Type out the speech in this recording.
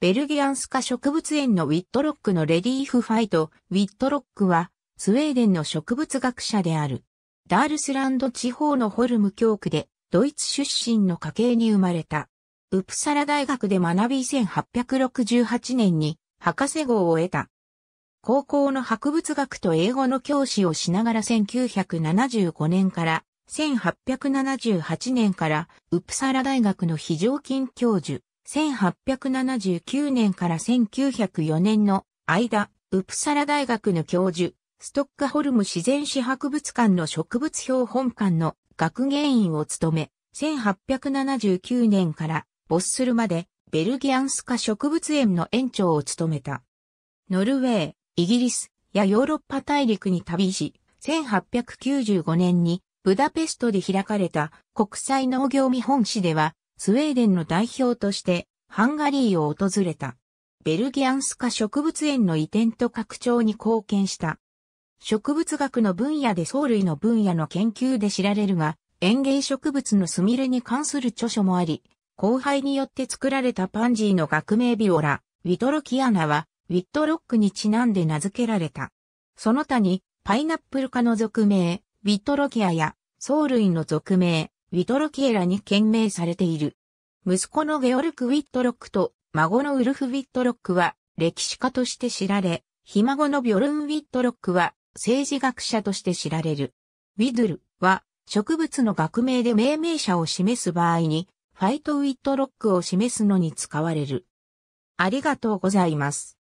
ベルギアンスカ植物園のウィットロックのレリーフファイト、ウィットロックは、スウェーデンの植物学者である。ダールスランド地方のホルム教区で、ドイツ出身の家系に生まれた。ウプサラ大学で学び1868年に博士号を得た。高校の博物学と英語の教師をしながら1975年から1878年からウプサラ大学の非常勤教授、1879年から1904年の間、ウプサラ大学の教授、ストックホルム自然史博物館の植物標本館の学芸員を務め、1879年から没するまでベルギアンスカ植物園の園長を務めた。ノルウェー、イギリスやヨーロッパ大陸に旅し、1895年にブダペストで開かれた国際農業見本市ではスウェーデンの代表としてハンガリーを訪れた。ベルギアンスカ植物園の移転と拡張に貢献した。植物学の分野で藻類の分野の研究で知られるが、園芸植物のスミレに関する著書もあり、後輩によって作られたパンジーの学名ビオラ、ウィトロキアナは、ウィットロックにちなんで名付けられた。その他に、パイナップル科の属名、ウィトロキアや、藻類の属名、ウィトロキエラに献名されている。息子のゲオルク・ウィットロックと孫のウルフ・ウィットロックは歴史家として知られ、ひ孫のビョルン・ウィットロックは政治学者として知られる。ウィドルは植物の学名で命名者を示す場合に、ファイト・ウィットロックを示すのに使われる。ありがとうございます。